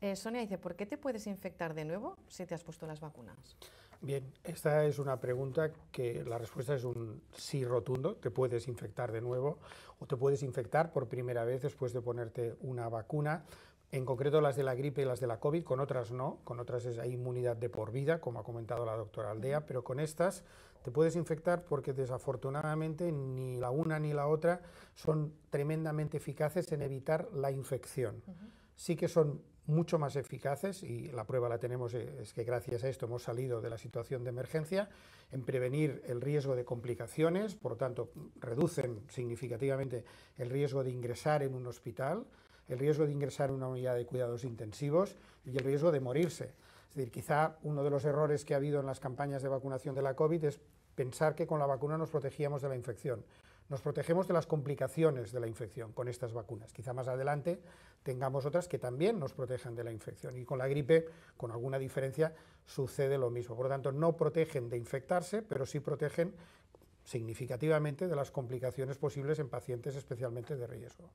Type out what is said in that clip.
Eh, Sonia dice, ¿por qué te puedes infectar de nuevo si te has puesto las vacunas? Bien, esta es una pregunta que la respuesta es un sí rotundo, te puedes infectar de nuevo o te puedes infectar por primera vez después de ponerte una vacuna, en concreto las de la gripe y las de la COVID, con otras no, con otras es, hay inmunidad de por vida, como ha comentado la doctora Aldea, pero con estas te puedes infectar porque desafortunadamente ni la una ni la otra son tremendamente eficaces en evitar la infección. Sí que son mucho más eficaces y la prueba la tenemos eh, es que gracias a esto hemos salido de la situación de emergencia en prevenir el riesgo de complicaciones, por lo tanto reducen significativamente el riesgo de ingresar en un hospital, el riesgo de ingresar en una unidad de cuidados intensivos y el riesgo de morirse. Es decir, quizá uno de los errores que ha habido en las campañas de vacunación de la COVID es pensar que con la vacuna nos protegíamos de la infección. Nos protegemos de las complicaciones de la infección con estas vacunas. Quizá más adelante tengamos otras que también nos protejan de la infección. Y con la gripe, con alguna diferencia, sucede lo mismo. Por lo tanto, no protegen de infectarse, pero sí protegen significativamente de las complicaciones posibles en pacientes especialmente de riesgo.